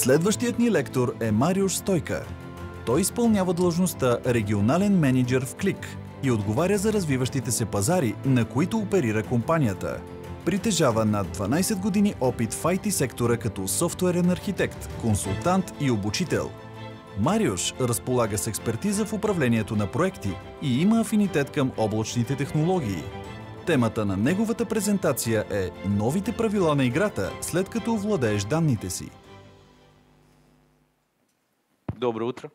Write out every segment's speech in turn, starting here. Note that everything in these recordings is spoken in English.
Следващият ни лектор е Мариуш Стойка. Той изпълнява длъжността регионален менеджер в Клик и отговаря за развиващите се пазари, на които оперира компанията. Притежава над 12 години опит в IT сектора като софтуерен архитект, консултант и обучител. Мариуш разполага с експертиза в управлението на проекти и има афинитет към облачните технологии. Темата на неговата презентация е «Новите правила на играта, след като овладееш данните си». Доброе утро.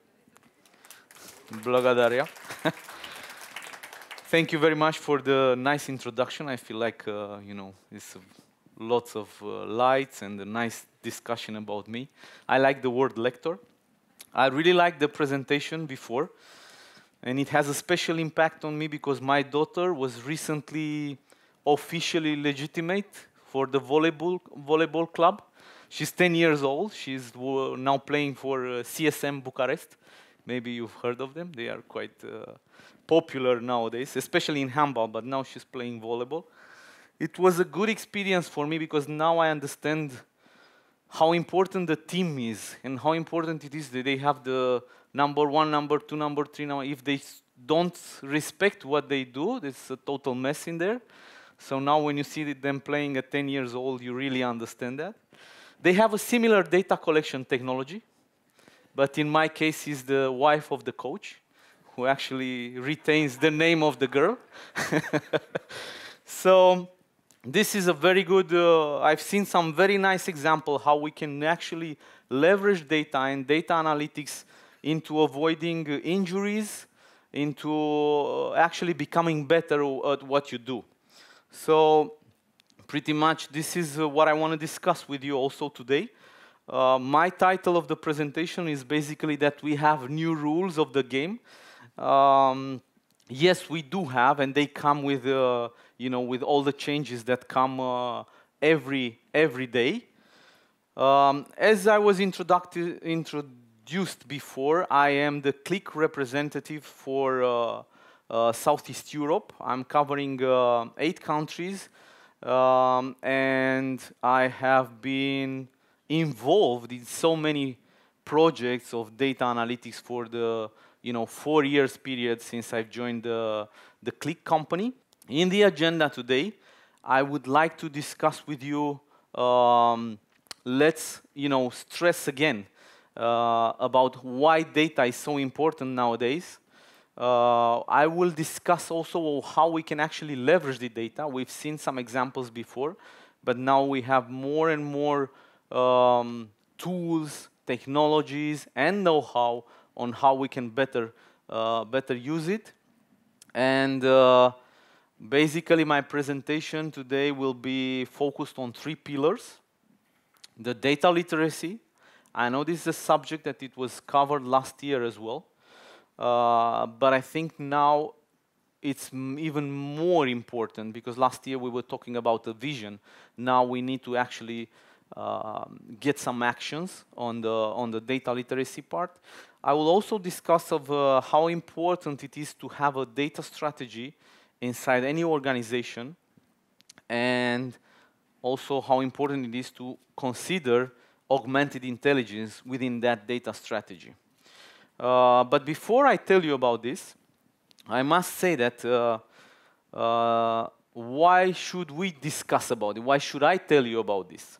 Благодаря. Thank you very much for the nice introduction. I feel like, uh, you know, it's lots of uh, lights and a nice discussion about me. I like the word lector. I really liked the presentation before. And it has a special impact on me because my daughter was recently officially legitimate for the volleyball, volleyball club. She's 10 years old. She's now playing for uh, CSM Bucharest. Maybe you've heard of them. They are quite uh, popular nowadays, especially in handball, but now she's playing volleyball. It was a good experience for me because now I understand how important the team is and how important it is that they have the number one, number two, number three. Now, if they don't respect what they do, there's a total mess in there. So now when you see them playing at 10 years old, you really understand that. They have a similar data collection technology, but in my case, is the wife of the coach who actually retains the name of the girl. so this is a very good, uh, I've seen some very nice example how we can actually leverage data and data analytics into avoiding injuries, into uh, actually becoming better at what you do. So pretty much this is uh, what I want to discuss with you also today. Uh, my title of the presentation is basically that we have new rules of the game. Um, yes, we do have, and they come with, uh, you know, with all the changes that come uh, every, every day. Um, as I was introduced before, I am the click representative for uh, uh, Southeast Europe. I'm covering eight countries, um, and I have been involved in so many projects of data analytics for the you know four years period since I've joined the the Click company. In the agenda today, I would like to discuss with you. Um, let's you know stress again uh, about why data is so important nowadays uh, I will discuss also how we can actually leverage the data. We've seen some examples before, but now we have more and more um, tools, technologies, and know-how on how we can better, uh, better use it. And uh, basically, my presentation today will be focused on three pillars. The data literacy. I know this is a subject that it was covered last year as well. Uh, but I think now it's even more important because last year we were talking about the vision. Now we need to actually uh, get some actions on the on the data literacy part. I will also discuss of uh, how important it is to have a data strategy inside any organization, and also how important it is to consider augmented intelligence within that data strategy. Uh, but before I tell you about this, I must say that uh, uh, why should we discuss about it? Why should I tell you about this?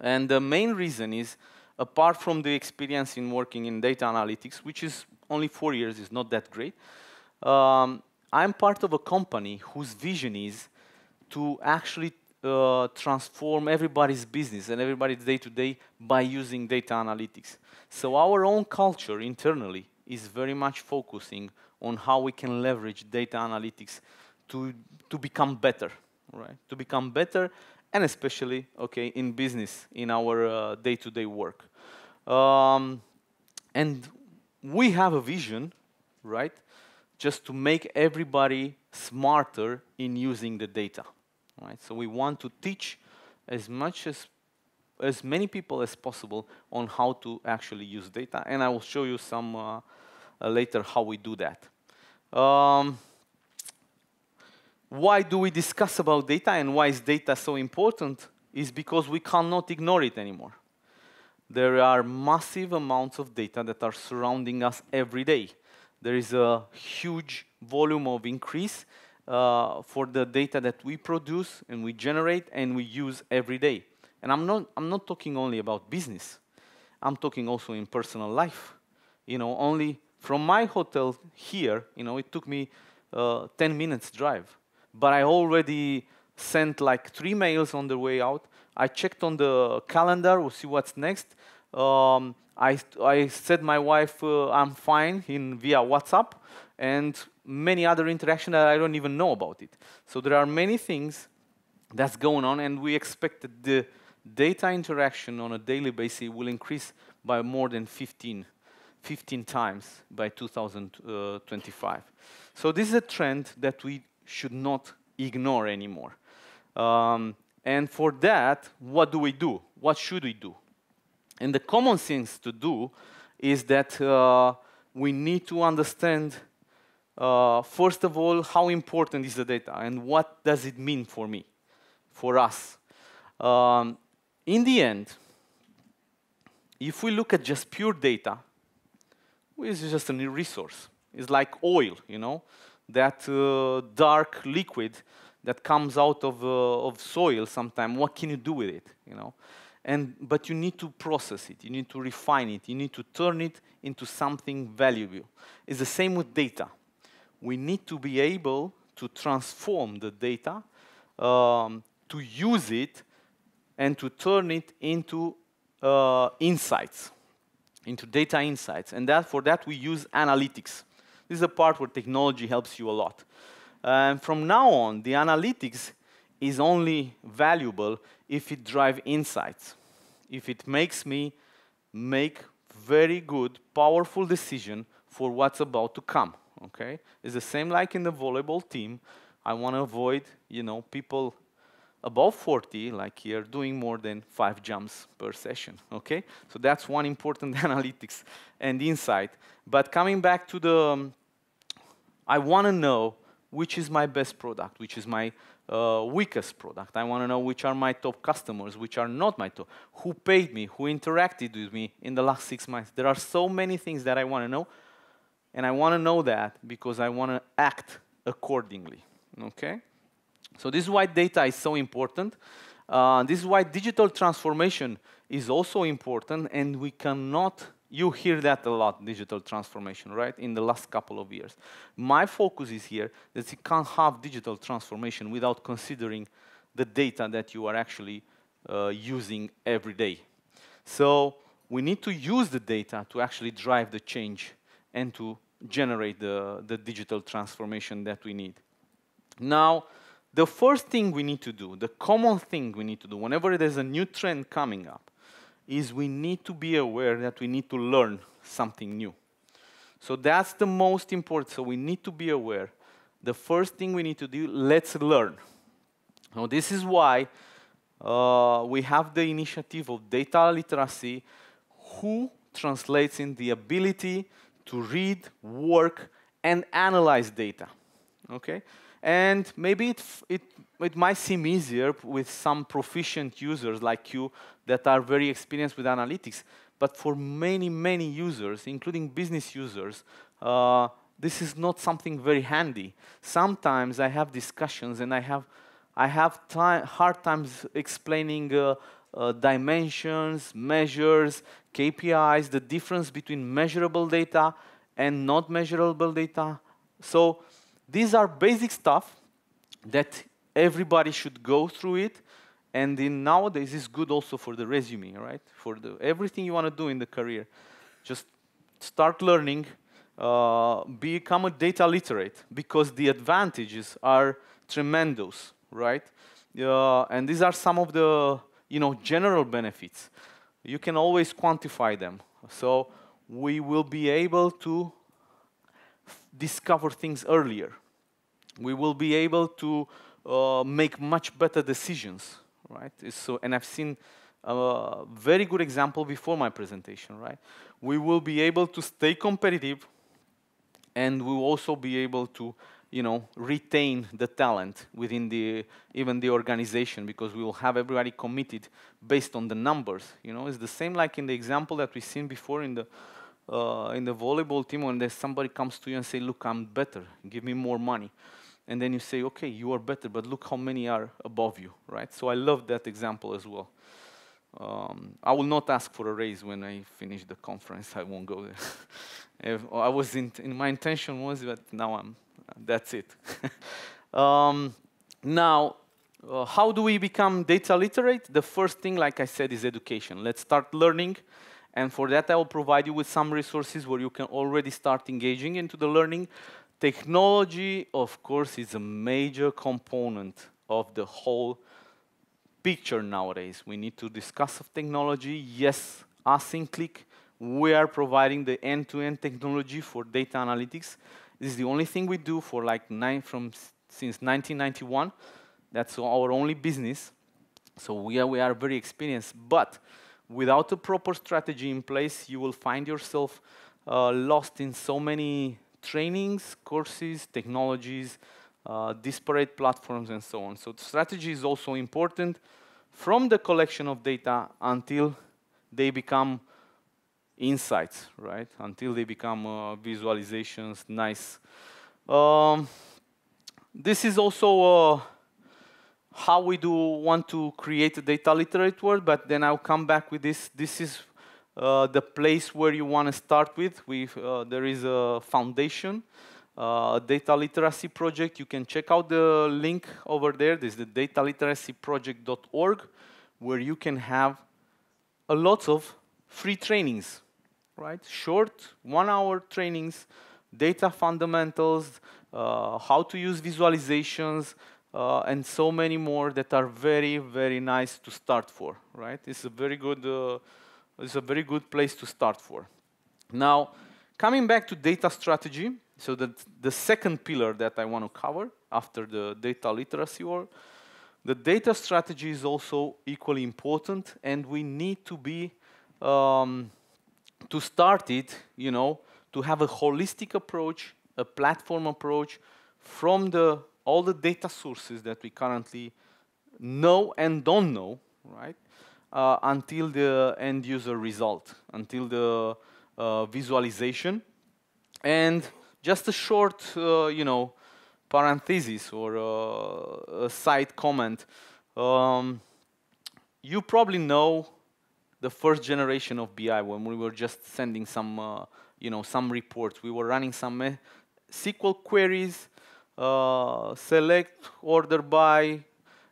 And the main reason is, apart from the experience in working in data analytics, which is only four years, is not that great, um, I'm part of a company whose vision is to actually uh, transform everybody's business and everybody's day-to-day -day by using data analytics. So our own culture internally is very much focusing on how we can leverage data analytics to, to become better, right? To become better and especially, okay, in business, in our uh, day-to-day uh, -day work. Um, and we have a vision, right, just to make everybody smarter in using the data. Right? So we want to teach as much as as many people as possible on how to actually use data, and I will show you some uh, uh, later how we do that. Um, why do we discuss about data and why is data so important is because we cannot ignore it anymore. There are massive amounts of data that are surrounding us every day. There is a huge volume of increase uh, for the data that we produce and we generate and we use every day. And I'm not, I'm not talking only about business. I'm talking also in personal life. You know, only from my hotel here, you know, it took me uh, 10 minutes drive. But I already sent like three mails on the way out. I checked on the calendar, we'll see what's next. Um, I, I said my wife, uh, I'm fine in via WhatsApp and many other interactions that I don't even know about it. So there are many things that's going on, and we expect that the data interaction on a daily basis will increase by more than 15, 15 times by 2025. So this is a trend that we should not ignore anymore. Um, and for that, what do we do? What should we do? And the common things to do is that uh, we need to understand uh, first of all, how important is the data and what does it mean for me, for us? Um, in the end, if we look at just pure data, it's just a new resource. It's like oil, you know, that uh, dark liquid that comes out of, uh, of soil sometimes. What can you do with it, you know? And, but you need to process it, you need to refine it, you need to turn it into something valuable. It's the same with data we need to be able to transform the data, um, to use it, and to turn it into uh, insights, into data insights. And that, for that, we use analytics. This is a part where technology helps you a lot. And from now on, the analytics is only valuable if it drives insights, if it makes me make very good, powerful decision for what's about to come okay? It's the same like in the volleyball team. I want to avoid, you know, people above 40, like here, doing more than five jumps per session, okay? So that's one important analytics and insight. But coming back to the, um, I want to know which is my best product, which is my uh, weakest product. I want to know which are my top customers, which are not my top, who paid me, who interacted with me in the last six months. There are so many things that I want to know and I want to know that because I want to act accordingly. Okay? So this is why data is so important. Uh, this is why digital transformation is also important, and we cannot, you hear that a lot, digital transformation, right, in the last couple of years. My focus is here that you can't have digital transformation without considering the data that you are actually uh, using every day. So we need to use the data to actually drive the change and to generate the, the digital transformation that we need. Now, the first thing we need to do, the common thing we need to do, whenever there's a new trend coming up, is we need to be aware that we need to learn something new. So that's the most important. So we need to be aware. The first thing we need to do, let's learn. Now, this is why uh, we have the initiative of data literacy, who translates in the ability to read, work, and analyze data. Okay? And maybe it, it, it might seem easier with some proficient users like you that are very experienced with analytics. But for many, many users, including business users, uh, this is not something very handy. Sometimes I have discussions and I have, I have time, hard times explaining uh, uh, dimensions, measures, KPIs, the difference between measurable data and not measurable data. So these are basic stuff that everybody should go through it. And in nowadays, it's good also for the resume, right? For the, everything you want to do in the career. Just start learning, uh, become a data literate, because the advantages are tremendous, right? Uh, and these are some of the you know, general benefits. You can always quantify them. So we will be able to discover things earlier. We will be able to uh, make much better decisions, right? So, and I've seen a uh, very good example before my presentation, right? We will be able to stay competitive, and we will also be able to you know, retain the talent within the, even the organization because we will have everybody committed based on the numbers. You know, it's the same like in the example that we've seen before in the, uh, in the volleyball team when there's somebody comes to you and say, look, I'm better, give me more money. And then you say, okay, you are better, but look how many are above you, right? So I love that example as well. Um, I will not ask for a raise when I finish the conference. I won't go there. I was in, in my intention was, but now I'm that's it. um, now, uh, how do we become data literate? The first thing, like I said, is education. Let's start learning. And for that, I will provide you with some resources where you can already start engaging into the learning. Technology, of course, is a major component of the whole picture nowadays. We need to discuss of technology. Yes, AsynClick, we are providing the end-to-end -end technology for data analytics. This is the only thing we do for like nine from since 1991. That's our only business. So we are, we are very experienced. But without a proper strategy in place, you will find yourself uh, lost in so many trainings, courses, technologies, uh, disparate platforms, and so on. So strategy is also important from the collection of data until they become insights, right? Until they become uh, visualizations, nice. Um, this is also uh, how we do want to create a data literate world, but then I'll come back with this. This is uh, the place where you want to start with. we uh, there is a foundation, uh, data literacy project. You can check out the link over there. This is the dataliteracyproject.org, where you can have a lot of free trainings right? Short one-hour trainings, data fundamentals, uh, how to use visualizations, uh, and so many more that are very, very nice to start for, right? It's a very good, uh, it's a very good place to start for. Now, coming back to data strategy, so that the second pillar that I want to cover after the data literacy or the data strategy is also equally important, and we need to be um, to start it, you know, to have a holistic approach, a platform approach from the, all the data sources that we currently know and don't know, right? Uh, until the end user result, until the uh, visualization. And just a short, uh, you know, parenthesis or uh, a side comment. Um, you probably know the first generation of BI when we were just sending some, uh, you know, some reports. We were running some uh, SQL queries, uh, select order by,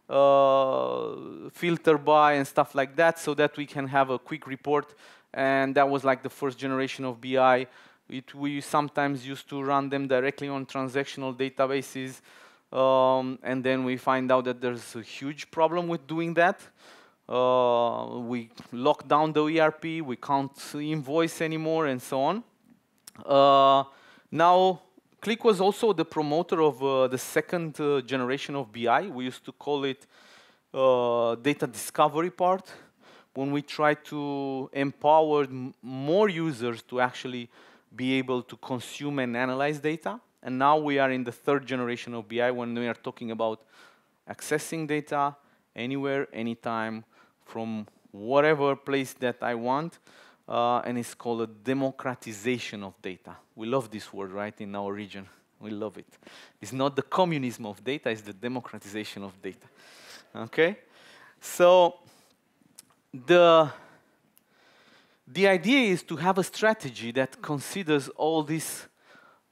uh, filter by, and stuff like that, so that we can have a quick report. And that was like the first generation of BI. It, we sometimes used to run them directly on transactional databases, um, and then we find out that there's a huge problem with doing that. Uh, we lock down the ERP, we can't invoice anymore, and so on. Uh, now, Click was also the promoter of uh, the second uh, generation of BI. We used to call it uh, data discovery part, when we try to empower more users to actually be able to consume and analyze data. And now we are in the third generation of BI when we are talking about accessing data anywhere, anytime, from whatever place that I want, uh, and it's called a democratization of data. We love this word, right, in our region. We love it. It's not the communism of data, it's the democratization of data. Okay? So the, the idea is to have a strategy that considers all this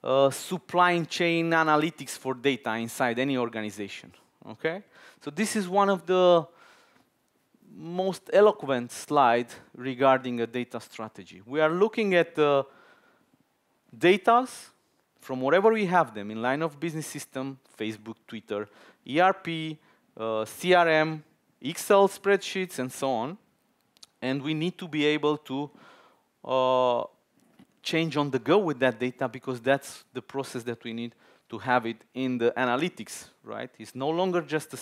uh, supply chain analytics for data inside any organization. Okay? So this is one of the most eloquent slide regarding a data strategy. We are looking at the data from wherever we have them in line of business system, Facebook, Twitter, ERP, uh, CRM, Excel spreadsheets, and so on. And we need to be able to uh, change on the go with that data because that's the process that we need to have it in the analytics, right? It's no longer just a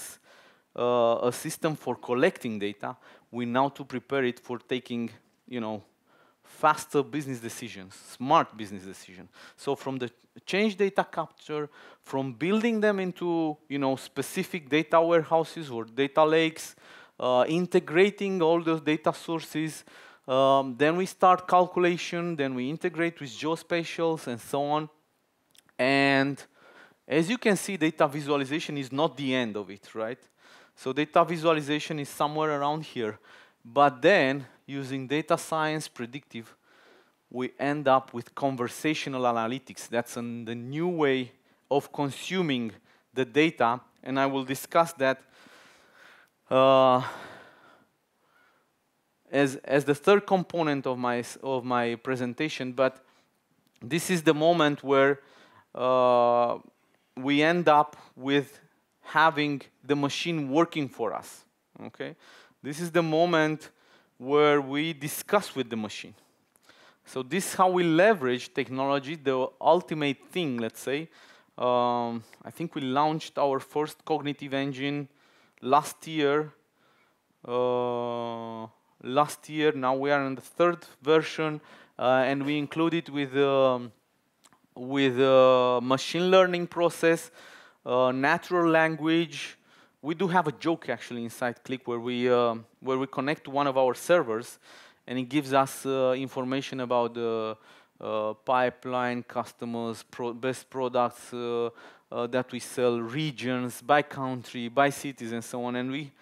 uh, a system for collecting data, we now to prepare it for taking, you know, faster business decisions, smart business decisions. So from the change data capture, from building them into, you know, specific data warehouses or data lakes, uh, integrating all those data sources, um, then we start calculation, then we integrate with geospatials and so on. And as you can see, data visualization is not the end of it, right? So data visualization is somewhere around here. But then, using data science predictive, we end up with conversational analytics. That's an, the new way of consuming the data, and I will discuss that uh, as, as the third component of my, of my presentation, but this is the moment where uh, we end up with having the machine working for us. Okay? This is the moment where we discuss with the machine. So this is how we leverage technology, the ultimate thing, let's say. Um, I think we launched our first cognitive engine last year. Uh, last year, now we are in the third version, uh, and we included with um, with a uh, machine learning process natural language. We do have a joke actually inside Click where we uh, where we connect to one of our servers, and it gives us uh, information about the uh, pipeline, customers, pro best products uh, uh, that we sell, regions by country, by cities, and so on. And we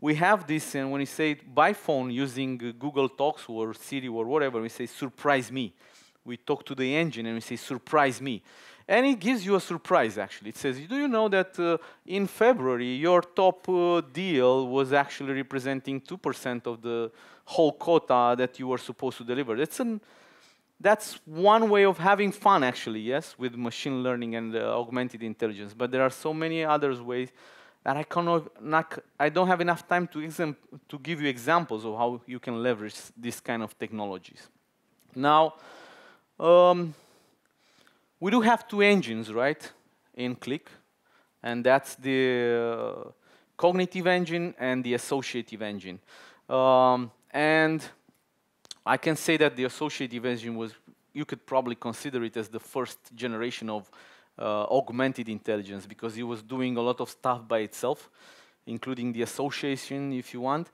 we have this, and when you say it by phone using Google Talks or Siri or whatever, we say surprise me. We talk to the engine and we say surprise me. And it gives you a surprise, actually. It says, do you know that uh, in February, your top uh, deal was actually representing 2% of the whole quota that you were supposed to deliver? That's, an, that's one way of having fun, actually, yes, with machine learning and uh, augmented intelligence. But there are so many other ways that I, cannot, not, I don't have enough time to, to give you examples of how you can leverage this kind of technologies. Now, um, we do have two engines, right, in Click, and that's the uh, cognitive engine and the associative engine. Um, and I can say that the associative engine was, you could probably consider it as the first generation of uh, augmented intelligence because it was doing a lot of stuff by itself, including the association, if you want.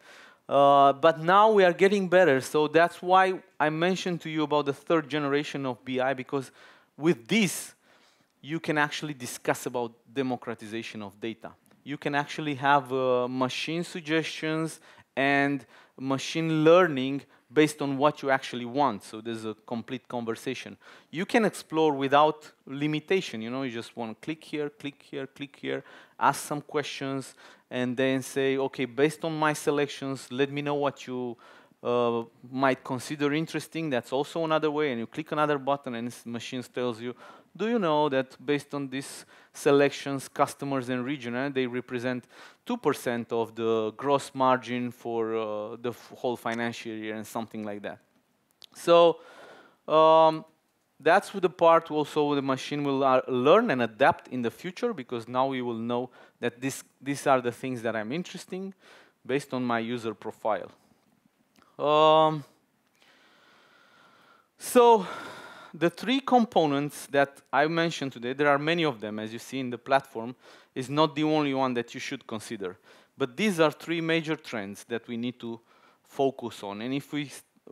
Uh, but now we are getting better, so that's why I mentioned to you about the third generation of BI because with this, you can actually discuss about democratization of data. You can actually have uh, machine suggestions and machine learning based on what you actually want. So there's a complete conversation. You can explore without limitation. You know, you just want to click here, click here, click here, ask some questions, and then say, okay, based on my selections, let me know what you uh, might consider interesting. That's also another way. And you click another button, and this machine tells you, do you know that based on these selections, customers and region, eh, they represent 2% of the gross margin for uh, the whole financial year and something like that. So um, that's the part also the machine will uh, learn and adapt in the future because now we will know that this, these are the things that I'm interesting based on my user profile. Um, so the three components that I mentioned today, there are many of them, as you see in the platform, is not the only one that you should consider. But these are three major trends that we need to focus on. And if we,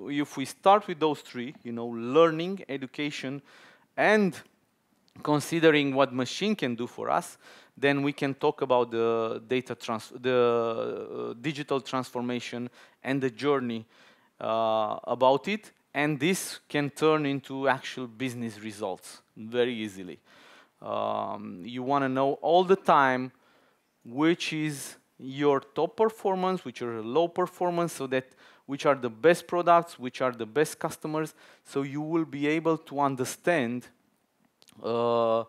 if we start with those three, you know, learning, education, and considering what machine can do for us, then we can talk about the data trans the uh, digital transformation and the journey uh, about it. And this can turn into actual business results very easily. Um, you want to know all the time which is your top performance, which are low performance, so that which are the best products, which are the best customers, so you will be able to understand uh,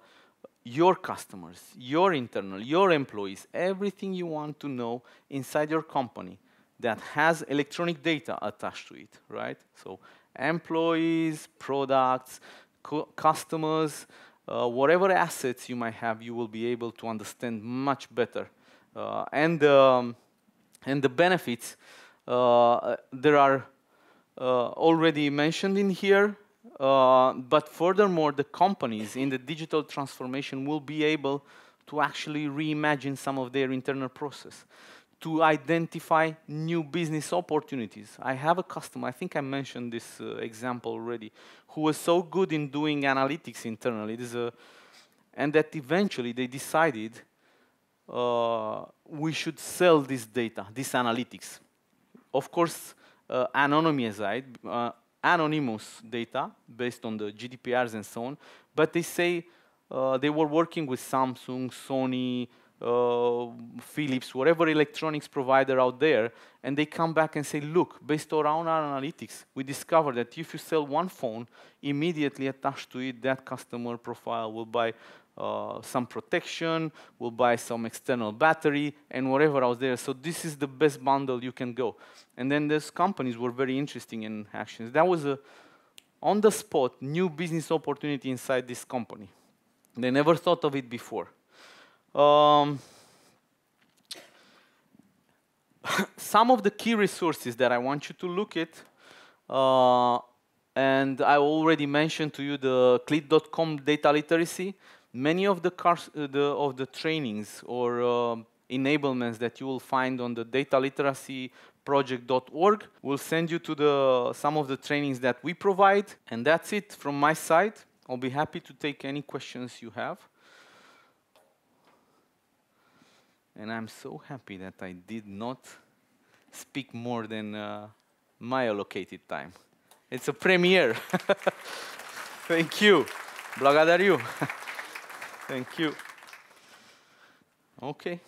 your customers, your internal, your employees, everything you want to know inside your company that has electronic data attached to it, right? So employees, products, customers, uh, whatever assets you might have, you will be able to understand much better. Uh, and, um, and the benefits, uh, there are uh, already mentioned in here, uh, but furthermore, the companies in the digital transformation will be able to actually reimagine some of their internal process to identify new business opportunities. I have a customer, I think I mentioned this uh, example already, who was so good in doing analytics internally, a, uh, and that eventually they decided uh, we should sell this data, this analytics. Of course, uh, anonymized, uh, anonymous data based on the GDPRs and so on, but they say uh, they were working with Samsung, Sony, uh, Philips, whatever electronics provider out there, and they come back and say, look, based on our analytics, we discovered that if you sell one phone, immediately attached to it, that customer profile will buy uh, some protection, we'll buy some external battery, and whatever out there. So this is the best bundle you can go. And then these companies were very interesting in actions. That was a on-the-spot new business opportunity inside this company. They never thought of it before. Um, some of the key resources that I want you to look at uh, and I already mentioned to you the clit.com data literacy. Many of the, cars, uh, the of the trainings or uh, enablements that you will find on the data literacy project.org will send you to the some of the trainings that we provide and that's it from my side i'll be happy to take any questions you have and i'm so happy that i did not speak more than uh, my allocated time it's a premiere thank you благодарю Thank you. Okay.